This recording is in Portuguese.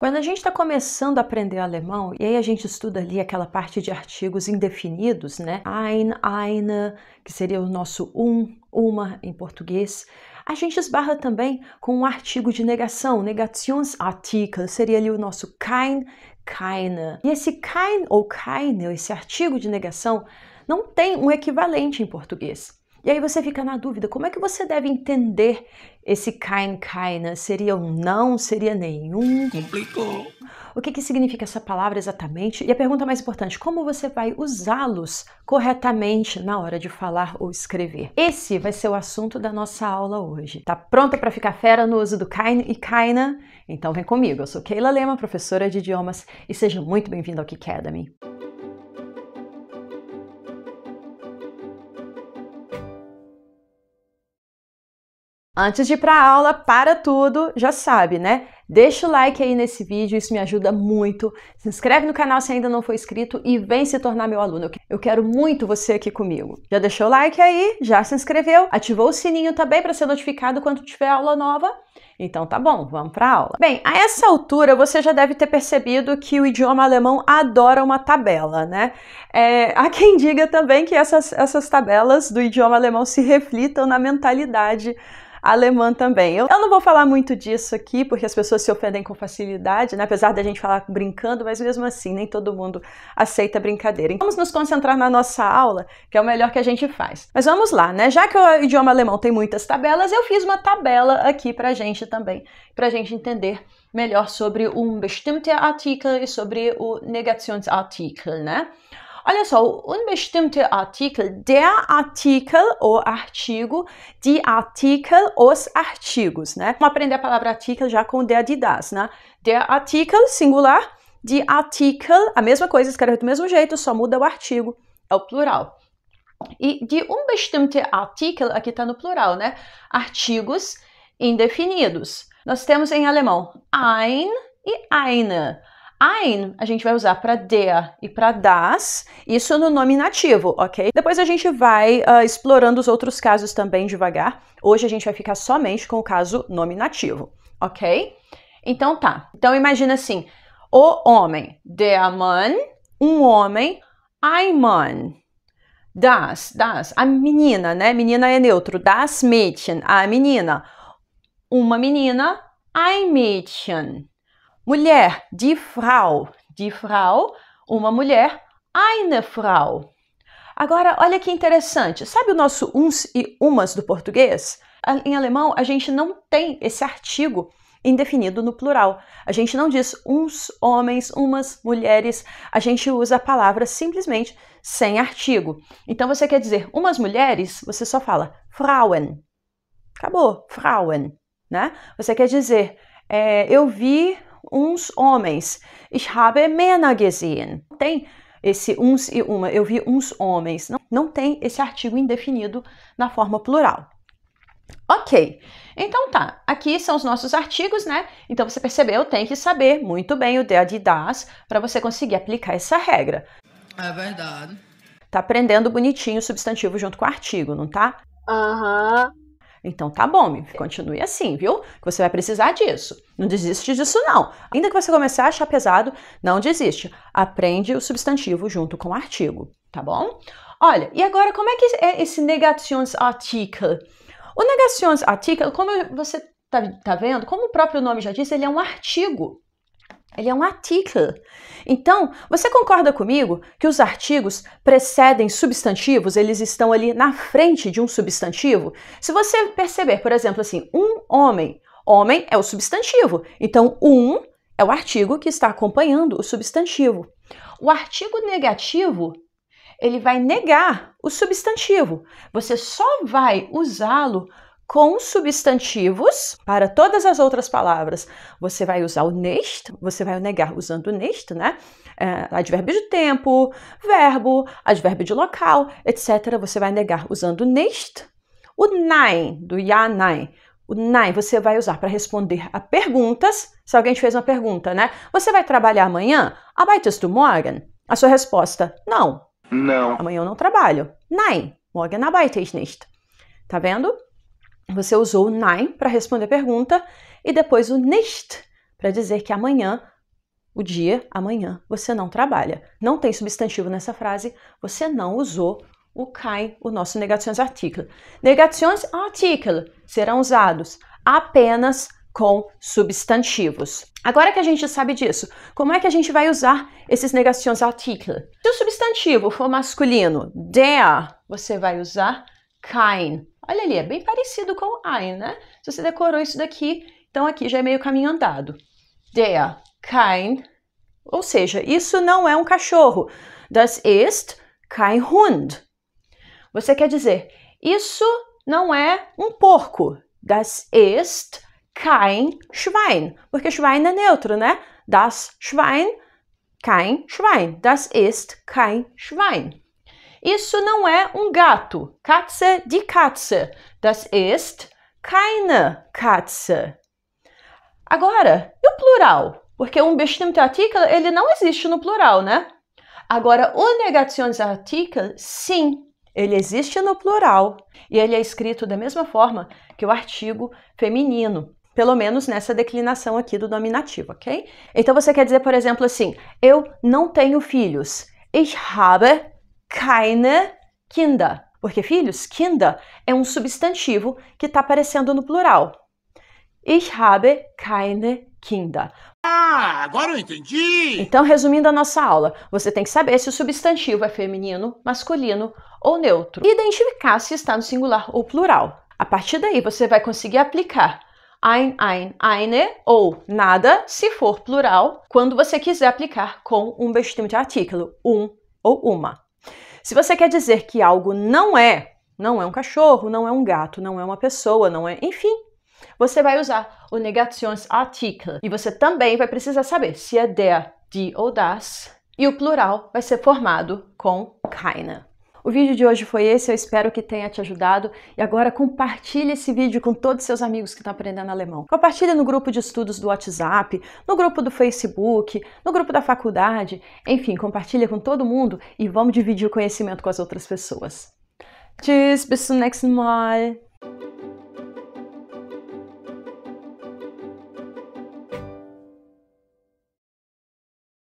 Quando a gente está começando a aprender alemão, e aí a gente estuda ali aquela parte de artigos indefinidos, né? Ein, eine, que seria o nosso um, uma em português. A gente esbarra também com um artigo de negação, negationsartikel, seria ali o nosso kein, keine. E esse kein ou keine, esse artigo de negação, não tem um equivalente em português. E aí você fica na dúvida, como é que você deve entender esse kind kinda? Seria um não? Seria nenhum? Complicou. O que, que significa essa palavra exatamente? E a pergunta mais importante, como você vai usá-los corretamente na hora de falar ou escrever? Esse vai ser o assunto da nossa aula hoje. Tá pronta para ficar fera no uso do kind e kinda? Então vem comigo, eu sou Keila Lema, professora de idiomas, e seja muito bem-vindo ao Kicademy. Antes de ir para a aula, para tudo, já sabe, né? Deixa o like aí nesse vídeo, isso me ajuda muito. Se inscreve no canal se ainda não for inscrito e vem se tornar meu aluno. Eu quero muito você aqui comigo. Já deixou o like aí? Já se inscreveu? Ativou o sininho também para ser notificado quando tiver aula nova? Então tá bom, vamos para aula. Bem, a essa altura você já deve ter percebido que o idioma alemão adora uma tabela, né? É, há quem diga também que essas, essas tabelas do idioma alemão se reflitam na mentalidade alemã também. Eu, eu, não vou falar muito disso aqui, porque as pessoas se ofendem com facilidade, né? apesar da gente falar brincando, mas mesmo assim, nem todo mundo aceita brincadeira. Então, vamos nos concentrar na nossa aula, que é o melhor que a gente faz. Mas vamos lá, né? Já que o idioma alemão tem muitas tabelas, eu fiz uma tabela aqui pra gente também, pra gente entender melhor sobre um bestimmter Artikel e sobre o Negationsartikel, né? Olha só, o unbestimmte Artikel, der Artikel ou artigo, die Artikel, os artigos, né? Vamos aprender a palavra artikel já com der de das, né? Der Artikel, singular, die Artikel, a mesma coisa, escreve do mesmo jeito, só muda o artigo, é o plural. E de unbestimmte Artikel, aqui está no plural, né? Artigos indefinidos. Nós temos em alemão ein e eine. Ein a gente vai usar para der e para das, isso no nominativo, ok? Depois a gente vai uh, explorando os outros casos também devagar. Hoje a gente vai ficar somente com o caso nominativo, ok? Então tá. Então imagina assim: o homem, der Mann, um homem, ein Mann. Das, das, a menina, né? Menina é neutro. Das Mädchen, a menina. Uma menina, ein Mädchen. Mulher, die Frau. Die Frau, uma mulher, eine Frau. Agora, olha que interessante. Sabe o nosso uns e umas do português? Em alemão, a gente não tem esse artigo indefinido no plural. A gente não diz uns homens, umas mulheres. A gente usa a palavra simplesmente sem artigo. Então, você quer dizer umas mulheres, você só fala Frauen. Acabou, Frauen. Né? Você quer dizer é, eu vi uns homens. Ich habe Männer gesehen. Tem esse uns e uma, eu vi uns homens. Não, não tem esse artigo indefinido na forma plural. Ok, então tá, aqui são os nossos artigos, né? Então você percebeu, tem que saber muito bem o der de das para você conseguir aplicar essa regra. É verdade. Tá aprendendo bonitinho o substantivo junto com o artigo, não tá? Aham. Então tá bom, me continue assim, viu? Que você vai precisar disso. Não desiste disso, não. Ainda que você comece a achar pesado, não desiste. Aprende o substantivo junto com o artigo, tá bom? Olha, e agora como é que é esse negationsartikel? O negationsartikel, como você tá, tá vendo, como o próprio nome já diz, ele é um artigo ele é um artigo. Então, você concorda comigo que os artigos precedem substantivos, eles estão ali na frente de um substantivo? Se você perceber, por exemplo, assim, um homem, homem é o substantivo. Então, um é o artigo que está acompanhando o substantivo. O artigo negativo, ele vai negar o substantivo. Você só vai usá-lo com substantivos para todas as outras palavras. Você vai usar o neste, você vai negar usando o neste, né? É, advérbio de tempo, verbo, advérbio de local, etc. Você vai negar usando o neste. O nein, do ja, nein. O nein você vai usar para responder a perguntas. Se alguém te fez uma pergunta, né? Você vai trabalhar amanhã? Arbeitest du morgen? A sua resposta, não. Não. Amanhã eu não trabalho. Nein, morgen arbeite ich nicht. Tá vendo? Você usou o nein para responder a pergunta e depois o nicht para dizer que amanhã, o dia, amanhã, você não trabalha. Não tem substantivo nessa frase, você não usou o kein, o nosso negationsartikel. Negationsartikel serão usados apenas com substantivos. Agora que a gente sabe disso, como é que a gente vai usar esses negationsartikel? Se o substantivo for masculino, der, você vai usar kein. Olha ali, é bem parecido com ein, né? Se você decorou isso daqui, então aqui já é meio caminho andado. Der kein, ou seja, isso não é um cachorro. Das ist kein Hund. Você quer dizer, isso não é um porco. Das ist kein Schwein. Porque Schwein é neutro, né? Das Schwein, kein Schwein. Das ist kein Schwein. Isso não é um gato. Katze, die Katze. Das ist keine Katze. Agora, e o plural? Porque um bestimmter Artikel, ele não existe no plural, né? Agora, o Negationsartikel, sim, ele existe no plural. E ele é escrito da mesma forma que o artigo feminino, pelo menos nessa declinação aqui do nominativo, ok? Então você quer dizer, por exemplo, assim: eu não tenho filhos. Ich habe keine Kinder. Porque, filhos, Kinder é um substantivo que está aparecendo no plural. Ich habe keine Kinder. Ah, agora eu entendi! Então, resumindo a nossa aula, você tem que saber se o substantivo é feminino, masculino ou neutro. E identificar se está no singular ou plural. A partir daí, você vai conseguir aplicar ein, ein, eine ou nada, se for plural, quando você quiser aplicar com um bestimmter artículo, um ou uma. Se você quer dizer que algo não é, não é um cachorro, não é um gato, não é uma pessoa, não é, enfim, você vai usar o negações article. E você também vai precisar saber se é der, die ou das, e o plural vai ser formado com keine. O vídeo de hoje foi esse, eu espero que tenha te ajudado. E agora compartilhe esse vídeo com todos seus amigos que estão aprendendo alemão. Compartilhe no grupo de estudos do WhatsApp, no grupo do Facebook, no grupo da faculdade, enfim, compartilha com todo mundo e vamos dividir o conhecimento com as outras pessoas. Tschüss, bis zum nächsten Mal.